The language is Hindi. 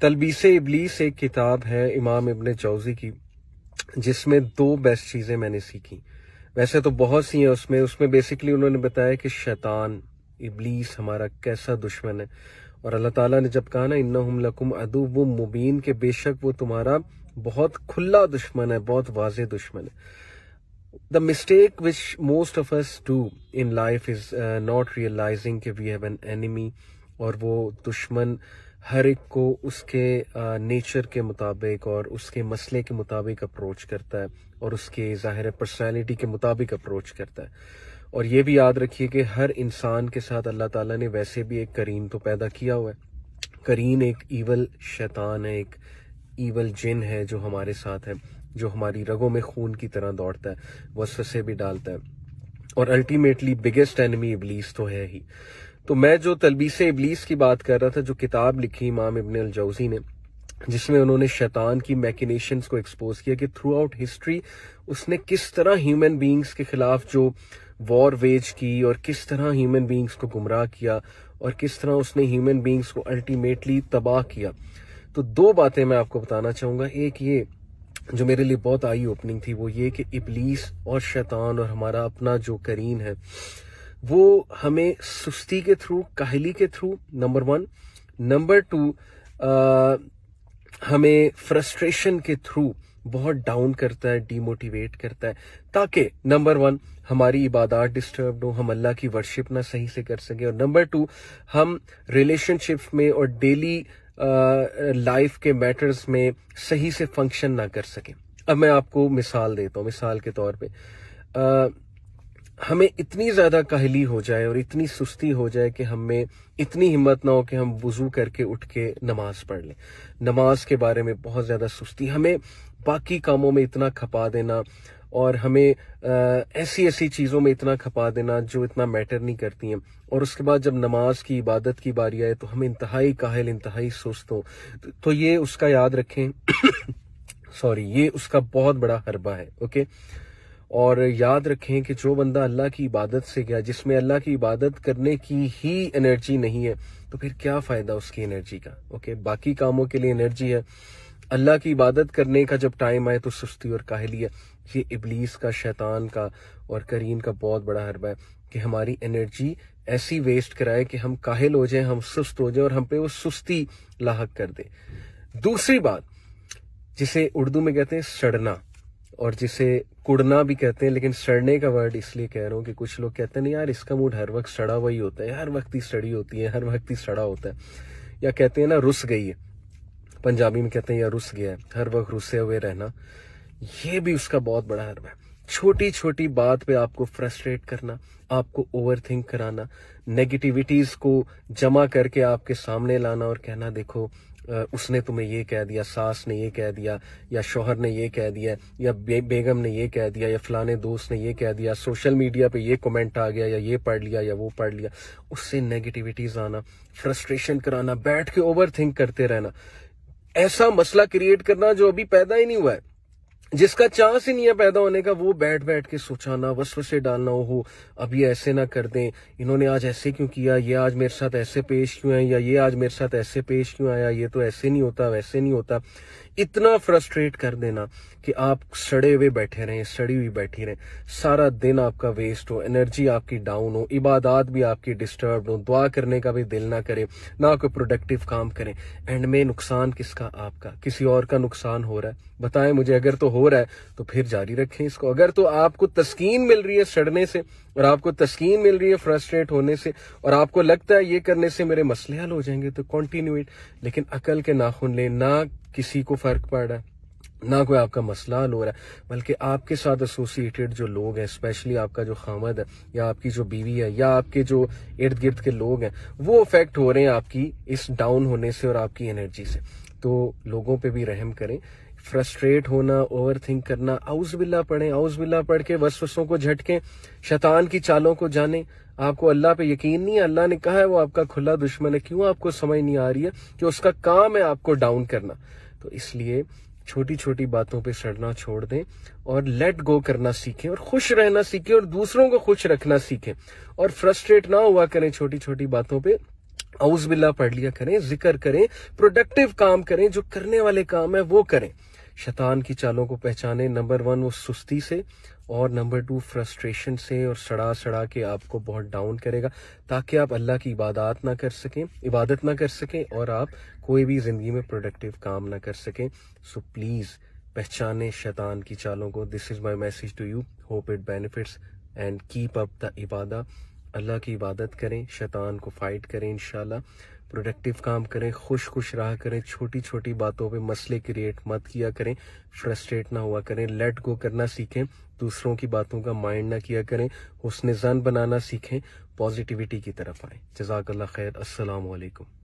तलबीस इबलीस एक किताब है इमाम इबन चौजी की जिसमें दो बेस्ट चीज़ें मैंने सीखी वैसे तो बहुत सी हैं उसमें उसमें बेसिकली उन्होंने बताया कि शैतान इबलीस हमारा कैसा दुश्मन है और अल्लाह ताला ने जब कहा ना इन्ना हम लकुम वो मुबीन के बेशक वो तुम्हारा बहुत खुला दुश्मन है बहुत वाज दुश्मन है the mistake which most of us do in life is not realising we have an enemy और वो दुश्मन uh, हर एक को उसके नेचर के मुताबिक और उसके मसले के मुताबिक अप्रोच करता है और उसके ज़ाहिर पर्सनैलिटी के मुताबिक अप्रोच करता है और ये भी याद रखिए कि हर इंसान के साथ अल्लाह ताला ने वैसे भी एक करीन तो पैदा किया हुआ है करीन एक ईवल शैतान है एक ईवल जिन है जो हमारे साथ है जो हमारी रगों में खून की तरह दौड़ता है वसवसे भी डालता है और अल्टीमेटली बिगेस्ट एनिमी इबलीस तो है ही तो मैं जो तलबीस इबलीस की बात कर रहा था जो किताब लिखी इमाम इबन अलजौसी ने जिसमें उन्होंने शैतान की मैकिनेशंस को एक्सपोज किया कि थ्रू आउट हिस्ट्री उसने किस तरह ह्यूमन बींग्स के खिलाफ जो वॉर वेज की और किस तरह ह्यूमन बींग्स को गुमराह किया और किस तरह उसने ह्यूमन बींग्स को अल्टीमेटली तबाह किया तो दो बातें मैं आपको बताना चाहूंगा एक ये जो मेरे लिए बहुत आई ओपनिंग थी वो ये कि इबलीस और शैतान और हमारा अपना जो करीन है वो हमें सुस्ती के थ्रू काहली के through number one number two हमें फ्रस्ट्रेशन के थ्रू बहुत डाउन करता है डीमोटिवेट करता है ताकि नंबर वन हमारी इबादत डिस्टर्ब हो हम अल्लाह की वर्शिप ना सही से कर सके और नंबर टू हम रिलेशनशिप में और डेली लाइफ के मैटर्स में सही से फंक्शन ना कर सकें अब मैं आपको मिसाल देता हूँ मिसाल के तौर पे आ, हमें इतनी ज्यादा काहली हो जाए और इतनी सुस्ती हो जाए कि हमें इतनी हिम्मत ना हो कि हम वजू करके उठ के नमाज पढ़ लें नमाज के बारे में बहुत ज्यादा सुस्ती हमें बाकी कामों में इतना खपा देना और हमें ऐसी ऐसी चीज़ों में इतना खपा देना जो इतना मैटर नहीं करती हैं और उसके बाद जब नमाज की इबादत की बारी आए तो हम इंतहाई काहल इंतहाई सुस्त हो तो ये उसका याद रखें सॉरी ये उसका बहुत बड़ा हरबा है ओके और याद रखें कि जो बंदा अल्लाह की इबादत से गया जिसमें अल्लाह की इबादत करने की ही एनर्जी नहीं है तो फिर क्या फ़ायदा उसकी एनर्जी का ओके बाकी कामों के लिए एनर्जी है अल्लाह की इबादत करने का जब टाइम आए तो सुस्ती और काहली है ये इबलीस का शैतान का और करीन का बहुत बड़ा हरबा है कि हमारी एनर्जी ऐसी वेस्ट कराए कि हम काहिल हो जाए हम सुस्त हो जाए और हम पे वो सुस्ती लाक कर दे दूसरी बात जिसे उर्दू में कहते हैं सड़ना और जिसे कुड़ना भी कहते हैं लेकिन सड़ने का वर्ड इसलिए कह रहा हूँ कि कुछ लोग कहते हैं ना यार इसका मूड हर वक्त सड़ा हुआ ही होता है हर वक्त ही सड़ी होती है हर वक्त ही सड़ा होता है या कहते हैं ना रुस गई है पंजाबी में कहते हैं यार रुस गया है हर वक्त रुसे हुए रहना ये भी उसका बहुत बड़ा हर्म है छोटी छोटी बात पे आपको फ्रस्ट्रेट करना आपको ओवर थिंक कराना नेगेटिविटीज को जमा करके आपके सामने लाना और कहना देखो उसने तुम्हें ये कह दिया सास ने ये कह दिया या शोहर ने ये कह दिया या बे, बेगम ने ये कह दिया या फलाने दोस्त ने ये कह दिया सोशल मीडिया पे ये कमेंट आ गया या ये पढ़ लिया या वो पढ़ लिया उससे नेगेटिविटीज आना फ्रस्ट्रेशन कराना बैठ के ओवर थिंक करते रहना ऐसा मसला क्रिएट करना जो अभी पैदा ही नहीं हुआ है जिसका चांस ही नहीं है पैदा होने का वो बैठ बैठ के सोचाना वसे डालना हो अब ये ऐसे ना कर दें इन्होंने आज ऐसे क्यों किया ये आज मेरे साथ ऐसे पेश क्यों है या ये आज मेरे साथ ऐसे पेश क्यों आया ये तो ऐसे नहीं होता वैसे नहीं होता इतना फ्रस्ट्रेट कर देना कि आप सड़े हुए बैठे रहें सड़ी हुई बैठी रहें सारा दिन आपका वेस्ट हो एनर्जी आपकी डाउन हो इबादत भी आपकी डिस्टर्ब हो दुआ करने का भी दिल ना करे ना कोई प्रोडक्टिव काम करें एंड में नुकसान किसका आपका किसी और का नुकसान हो रहा है बताएं मुझे अगर तो हो हो रहा है तो फिर जारी रखें इसको अगर तो आपको तस्कीन मिल रही है सड़ने से और आपको तस्कीन मिल रही है फ्रस्ट्रेट होने से और आपको लगता है ये करने से मेरे मसले हल हो जाएंगे तो कॉन्टिन्यूट लेकिन अकल के नाखून लें ना किसी को फर्क पड़ रहा है ना कोई आपका मसला हल हो रहा है बल्कि आपके साथ एसोसिएटेड जो लोग हैं स्पेशली आपका जो खामद है या आपकी जो बीवी है या आपके जो इर्द गिर्द के लोग हैं वो अफेक्ट हो रहे हैं आपकी इस डाउन होने से और आपकी एनर्जी से तो लोगों पे भी रहम करें फ्रस्ट्रेट होना ओवर थिंक करना आउज बिल्ला पढ़े आउज बिल्ला पढ़ के वसवसों को झटके शैतान की चालों को जाने आपको अल्लाह पे यकीन नहीं है अल्लाह ने कहा है वो आपका खुला दुश्मन है क्यों आपको समझ नहीं आ रही है कि उसका काम है आपको डाउन करना तो इसलिए छोटी छोटी बातों पे सड़ना छोड़ दें और लेट गो करना सीखें और खुश रहना सीखें और दूसरों को खुश रखना सीखें और फ्रस्ट्रेट ना हुआ करें छोटी छोटी बातों पे आउज बिल्ला पढ़ लिया करें जिक्र करें प्रोडक्टिव काम करें जो करने वाले काम है वो करें शैतान की चालों को पहचाने नंबर वन वो सुस्ती से और नंबर टू फ्रस्ट्रेशन से और सड़ा सड़ा के आपको बहुत डाउन करेगा ताकि आप अल्लाह की इबादत ना कर सकें इबादत ना कर सकें और आप कोई भी ज़िंदगी में प्रोडक्टिव काम ना कर सकें सो प्लीज़ पहचाने शैतान की चालों को this is my message to you hope it benefits and keep up the इबादा अल्लाह की इबादत करें शैतान को फाइट करें इन प्रोडक्टिव काम करें खुश खुश रहा करें छोटी छोटी बातों पे मसले क्रिएट मत किया करें फ्रस्ट्रेट ना हुआ करें लेट गो करना सीखें दूसरों की बातों का माइंड ना किया करें हुसन जन बनाना सीखें पॉजिटिविटी की तरफ आए जजाकल्ला खैर असल